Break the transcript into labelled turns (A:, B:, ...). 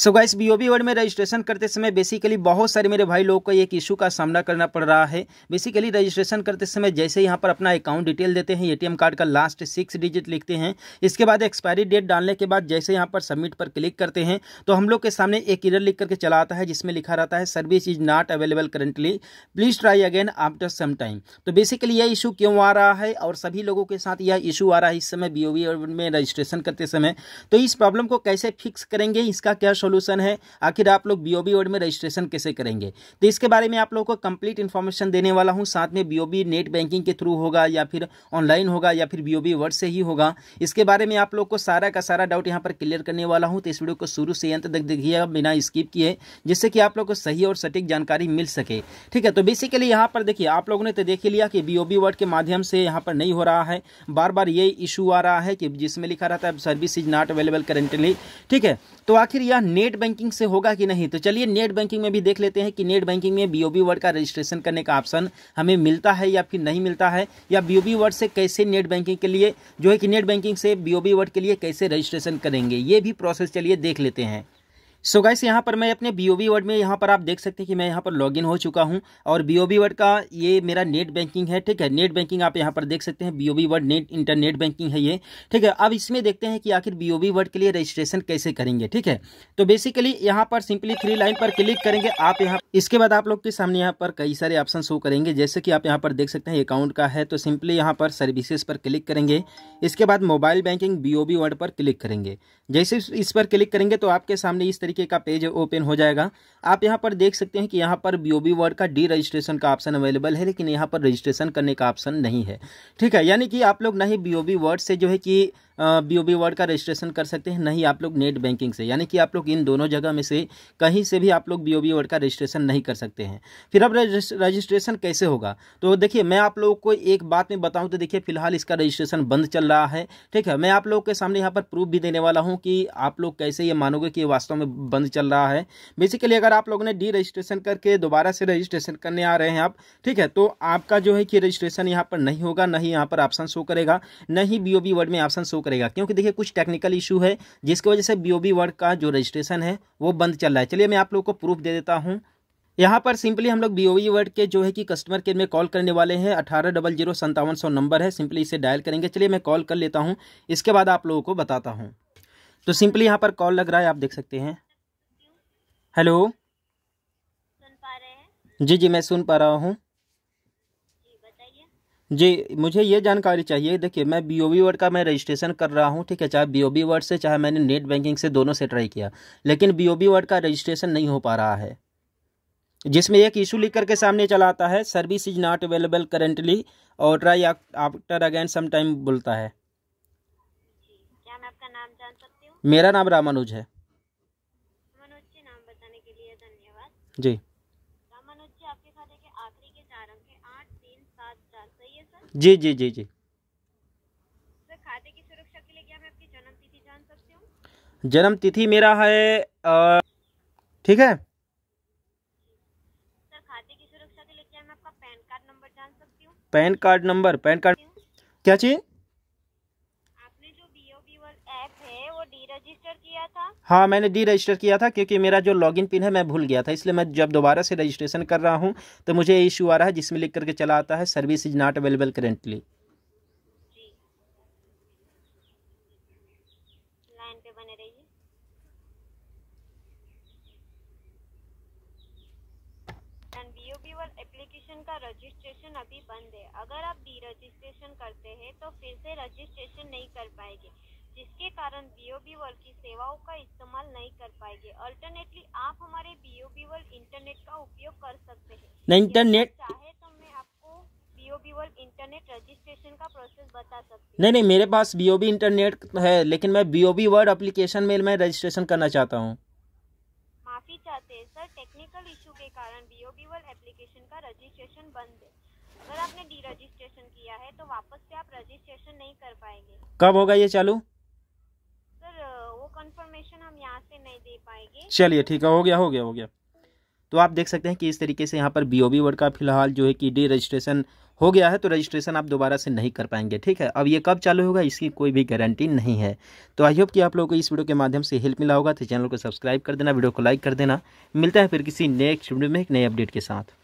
A: सो guys B O B World में registration करते समय बेसिकली बहुत सारे मेरे भाई लोगों को एक इशू का सामना करना पड़ रहा है बेसिकली रजिस्ट्रेशन करते समय जैसे यहाँ पर अपना अकाउंट डिटेल देते हैं एटीएम कार्ड का लास्ट सिक्स डिजिट लिखते हैं इसके बाद एक्सपायरी डेट डालने के बाद जैसे यहाँ पर सबमिट पर क्लिक करते हैं तो हम लोग के सामने एक इरर लिख करके चला आता है जिसमें लिखा रहता है service is not available currently please try again after some time तो बेसिकली यह इशू क्यों आ रहा है और सभी लोगों के साथ यह इशू आ रहा है इस समय बी वर्ड में रजिस्ट्रेशन करते समय तो इस प्रॉब्लम को कैसे फिक्स करेंगे इसका क्या सोल्यूशन है आखिर आप लोग बी ओ बी में रजिस्ट्रेशन कैसे करेंगे तो इसके बारे में आप लोगों को कंप्लीट इन्फॉर्मेशन देने वाला हूँ साथ में बी नेट बैंकिंग के थ्रू होगा या फिर ऑनलाइन होगा या फिर बी ओ वर्ड से ही होगा इसके बारे में आप लोग को सारा का सारा डाउट यहाँ पर क्लियर करने वाला हूँ तो इस वीडियो को शुरू से अंत तक देखिए बिना स्किप किए जिससे कि आप लोग को सही और सटीक जानकारी मिल सके ठीक है तो बेसिकली यहाँ पर देखिए आप लोगों ने तो देख लिया कि बी वर्ड के माध्यम से यहाँ पर नहीं हो रहा है बार बार यही इशू आ रहा है कि जिसमें लिखा रहता है service is not available currently ठीक है तो आखिर यह नेट बैंकिंग से होगा कि नहीं तो चलिए नेट बैंकिंग में भी देख लेते हैं कि नेट बैंकिंग में बीओबी वर्ड का रजिस्ट्रेशन करने का ऑप्शन हमें मिलता है या फिर नहीं मिलता है या बीओबी वर्ड से कैसे नेट बैंकिंग के लिए जो है कि नेट बैंकिंग से बीओबी वर्ड के लिए कैसे रजिस्ट्रेशन करेंगे ये भी प्रोसेस चलिए देख लेते हैं सो so गाइस यहाँ पर मैं अपने बी ओ बी वर्ड में यहाँ पर आप देख सकते हैं कि मैं यहाँ पर लॉगिन हो चुका हूँ और बी ओ बी वर्ड का ये मेरा नेट बैंकिंग है ठीक है नेट बैंकिंग आप यहाँ पर देख सकते हैं B O B World net internet banking है ये ठीक है अब इसमें देखते हैं कि आखिर बी ओ बी वर्ड के लिए रजिस्ट्रेशन कैसे करेंगे ठीक है तो बेसिकली यहाँ पर सिंपली थ्री लाइन पर क्लिक करेंगे आप यहाँ इसके बाद आप लोग के सामने यहाँ पर कई सारे ऑप्शन शो करेंगे जैसे कि आप यहाँ पर देख सकते हैं अकाउंट का है तो सिंपली यहाँ पर सर्विसेज पर क्लिक करेंगे इसके बाद mobile banking B O B World पर क्लिक करेंगे जैसे इस पर क्लिक करेंगे तो आपके सामने इस तरह तरीके का पेज ओपन हो जाएगा आप यहाँ पर देख सकते हैं कि यहाँ पर बी वर्ड का डी रजिस्ट्रेशन का ऑप्शन अवेलेबल है लेकिन यहाँ पर रजिस्ट्रेशन करने का ऑप्शन नहीं है ठीक है यानी कि आप लोग बी ओ बी वर्ड से जो है कि बी ओ बी वर्ड का रजिस्ट्रेशन कर सकते हैं नहीं आप लोग नेट बैंकिंग से यानी कि आप लोग इन दोनों जगह में से कहीं से भी आप लोग बी ओ बी वर्ड का रजिस्ट्रेशन नहीं कर सकते हैं फिर अब रजिस्ट्रेशन कैसे होगा तो देखिए मैं आप लोगों को एक बात में बताऊँ तो देखिए फिलहाल इसका रजिस्ट्रेशन बंद चल रहा है ठीक है मैं आप लोगों के सामने यहाँ पर प्रूफ भी देने वाला हूँ कि आप लोग कैसे ये मानोगे कि वास्तव में बंद चल रहा है बेसिकली अगर आप लोगों ने डी रजिस्ट्रेशन करके दोबारा से रजिस्ट्रेशन करने आ रहे हैं आप ठीक है तो आपका जो है कि रजिस्ट्रेशन यहाँ पर नहीं होगा नहीं यहाँ पर ऑप्शन शो करेगा नहीं बी वर्ड में ऑप्शन शो करेगा क्योंकि देखिए कुछ टेक्निकल इशू है जिसकी वजह से बी वर्ड का जो रजिस्ट्रेशन है वो बंद चल रहा है चलिए मैं आप लोग को प्रूफ दे देता हूँ यहाँ पर सिंपली हम लोग बी ओ वर्ड के जो है कि कस्टमर केयर में कॉल करने वाले हैं अठारह डबल जीरो संतावन सौ नंबर है सिंपली इसे डायल करेंगे चलिए मैं कॉल कर लेता हूँ इसके बाद आप लोगों को बताता हूँ तो सिंपली यहाँ पर कॉल लग रहा है आप देख सकते हैं हेलो जी जी मैं सुन पा रहा हूँ जी मुझे ये जानकारी चाहिए देखिए मैं बी ओ वी वर्ड का मैं रजिस्ट्रेशन कर रहा हूँ ठीक है चाहे बी ओ बी वर्ड से चाहे मैंने नेट बैंकिंग से दोनों से ट्राई किया लेकिन बी ओ बी वर्ड का रजिस्ट्रेशन नहीं हो पा रहा है जिसमें एक इशू लिख करके सामने चला आता है service is not available currently और try after again some time बोलता है नाम मेरा नाम रामानुज है जी सात सही है सर जी जी जी जी सर खाते की सुरक्षा के लिए क्या मैं आपकी जन्म तिथि जान सकती हूँ जन्म तिथि मेरा है ठीक है सर खाते की सुरक्षा के लिए क्या मैं आपका पैन कार्ड नंबर जान सकती हूँ PAN card number PAN card क्या चाहिए किया था हाँ मैंने डी रजिस्टर किया था क्योंकि मेरा जो लॉगिन पिन है मैं भूल गया था इसलिए मैं जब दोबारा से रजिस्ट्रेशन कर रहा हूँ तो मुझे ये इशू आ रहा है जिसमें लिख करके चला आता है service is not available currently registration अभी बंद है अगर आप डी रजिस्ट्रेशन करते हैं तो फिर से रजिस्ट्रेशन नहीं कर पाएंगे जिसके कारण बीओबी वर्ल्ड की सेवाओं का इस्तेमाल नहीं कर पाएंगे अल्टरनेटली आप हमारे बीओबी वर्ल्ड इंटरनेट का उपयोग कर सकते हैं इंटरनेट चाहे तो मैं आपको बीओबी वर्ल्ड इंटरनेट रजिस्ट्रेशन का प्रोसेस बता सकती हूँ नहीं नहीं मेरे पास बीओबी इंटरनेट है लेकिन मैं बीओबी वर्ल्ड एप्लीकेशन में मैं रजिस्ट्रेशन करना चाहता हूँ माफी चाहते हैं सर टेक्निकल इशू के कारण बीओबी वर्ल्ड एप्लीकेशन का रजिस्ट्रेशन बंद है अगर आपने डी रजिस्ट्रेशन किया है तो वापस से आप रजिस्ट्रेशन नहीं कर पाएंगे कब होगा ये चालू इन्फॉर्मेशन हम यहाँ से नहीं दे पाएंगे चलिए ठीक है हो गया हो गया हो गया तो आप देख सकते हैं कि इस तरीके से यहाँ पर बी ओ बी वर्ड का फिलहाल जो है कि डी रजिस्ट्रेशन हो गया है तो रजिस्ट्रेशन आप दोबारा से नहीं कर पाएंगे ठीक है अब ये कब चालू होगा इसकी कोई भी गारंटी नहीं है तो आई होप कि आप लोगों को इस वीडियो के माध्यम से हेल्प मिला होगा तो चैनल को सब्सक्राइब कर देना वीडियो को लाइक कर देना मिलता है फिर किसी नेक्स्ट वीडियो में एक नए अपडेट के साथ